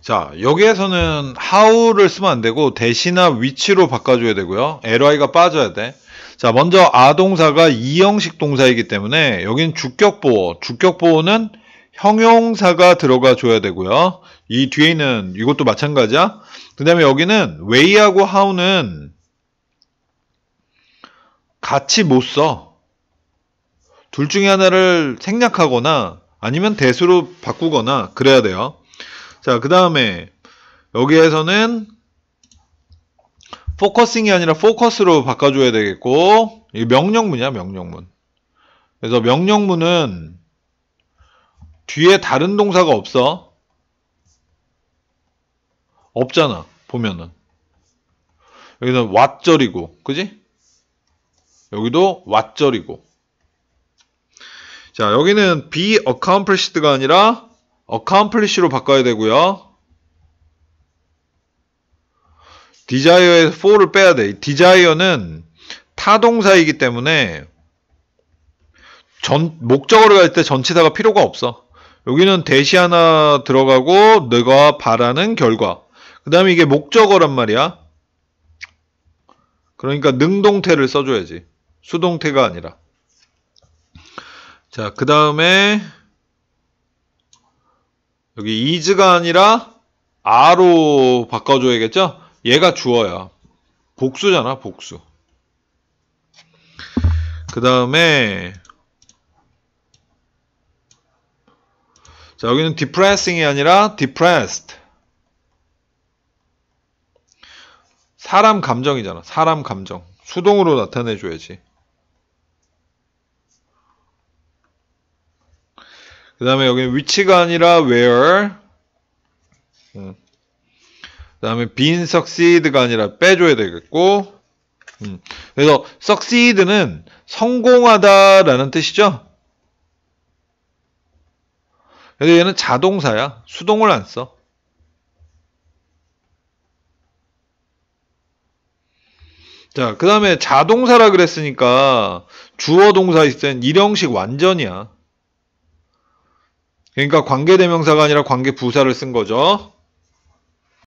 자 여기에서는 how를 쓰면 안되고 대신나 위치로 바꿔줘야 되고요 ly가 빠져야 돼자 먼저 아동사가 이형식 동사이기 때문에 여긴 주격보호 주격보호는 형용사가 들어가 줘야 되고요 이 뒤에 있는 이것도 마찬가지야 그 다음에 여기는 way하고 how는 같이 못써 둘 중에 하나를 생략하거나 아니면 대수로 바꾸거나 그래야 돼요 자, 그 다음에 여기에서는 포커싱이 아니라 포커스로 바꿔줘야 되겠고 이 명령문이야 명령문 그래서 명령문은 뒤에 다른 동사가 없어 없잖아 보면은 여기는 왓절이고 그지? 여기도 왓절이고 자 여기는 be accomplished가 아니라 accomplish로 바꿔야 되고요. desire에서 for를 빼야 돼. desire는 타동사이기 때문에 전, 목적어를 갈 때 전치사가 필요가 없어. 여기는 대시 하나 들어가고 내가 바라는 결과. 그 다음에 이게 목적어란 말이야. 그러니까 능동태를 써줘야지. 수동태가 아니라. 자, 그 다음에 여기 i s 가 아니라 a r e 로 바꿔줘야겠죠? 얘가 주어야. 복수잖아, 복수. 그 다음에 자 여기는 depressing이 아니라 depressed 사람 감정이잖아 사람 감정 수동으로 나타내줘야지 그 다음에 여기 위치가 아니라 where 음. 그 다음에 been succeed가 아니라 빼줘야 되겠고 음. 그래서 succeed는 성공하다 라는 뜻이죠 그래서 얘는 자동사야 수동을 안써 자, 그 다음에 자동사라 그랬으니까 주어 동사 있으면 일형식 완전이야. 그러니까 관계 대명사가 아니라 관계 부사를 쓴 거죠.